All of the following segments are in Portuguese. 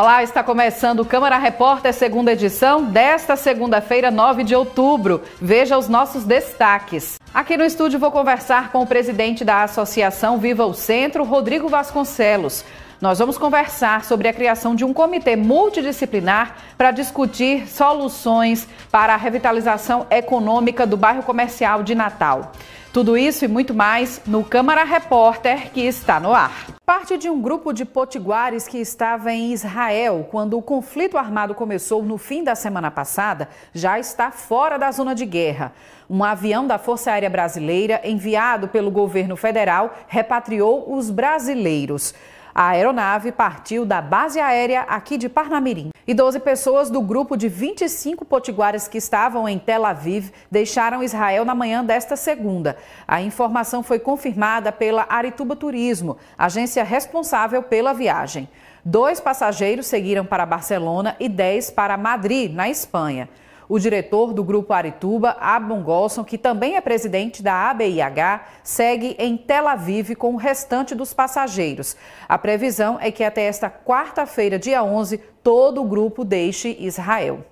Olá, está começando o Câmara Repórter, segunda edição, desta segunda-feira, 9 de outubro. Veja os nossos destaques. Aqui no estúdio vou conversar com o presidente da Associação Viva o Centro, Rodrigo Vasconcelos. Nós vamos conversar sobre a criação de um comitê multidisciplinar para discutir soluções para a revitalização econômica do bairro comercial de Natal. Tudo isso e muito mais no Câmara Repórter que está no ar. Parte de um grupo de potiguares que estava em Israel quando o conflito armado começou no fim da semana passada já está fora da zona de guerra. Um avião da Força Aérea Brasileira, enviado pelo governo federal, repatriou os brasileiros. A aeronave partiu da base aérea aqui de Parnamirim. E 12 pessoas do grupo de 25 potiguares que estavam em Tel Aviv deixaram Israel na manhã desta segunda. A informação foi confirmada pela Arituba Turismo, agência responsável pela viagem. Dois passageiros seguiram para Barcelona e 10 para Madrid, na Espanha. O diretor do Grupo Arituba, Abon Golson, que também é presidente da ABIH, segue em Tel Aviv com o restante dos passageiros. A previsão é que até esta quarta-feira, dia 11, todo o grupo deixe Israel.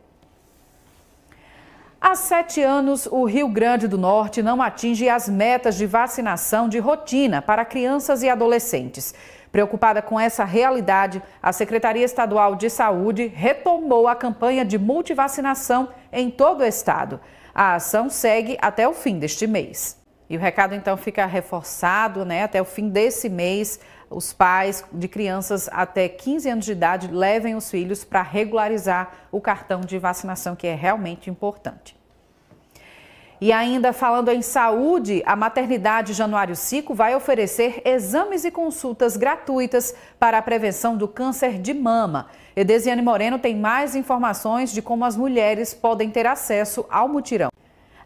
Há sete anos, o Rio Grande do Norte não atinge as metas de vacinação de rotina para crianças e adolescentes. Preocupada com essa realidade, a Secretaria Estadual de Saúde retomou a campanha de multivacinação em todo o estado. A ação segue até o fim deste mês. E o recado então fica reforçado, né? Até o fim desse mês, os pais de crianças até 15 anos de idade levem os filhos para regularizar o cartão de vacinação, que é realmente importante. E ainda falando em saúde, a maternidade Januário Cico vai oferecer exames e consultas gratuitas para a prevenção do câncer de mama. Edesiane Moreno tem mais informações de como as mulheres podem ter acesso ao mutirão.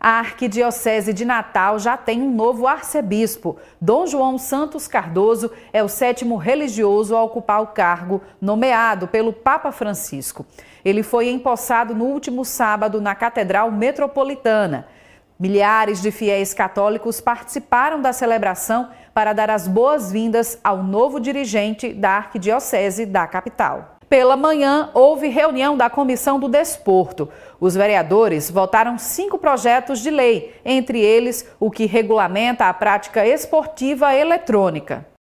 A Arquidiocese de Natal já tem um novo arcebispo. Dom João Santos Cardoso é o sétimo religioso a ocupar o cargo, nomeado pelo Papa Francisco. Ele foi empossado no último sábado na Catedral Metropolitana. Milhares de fiéis católicos participaram da celebração para dar as boas-vindas ao novo dirigente da Arquidiocese da capital. Pela manhã, houve reunião da Comissão do Desporto. Os vereadores votaram cinco projetos de lei, entre eles o que regulamenta a prática esportiva eletrônica.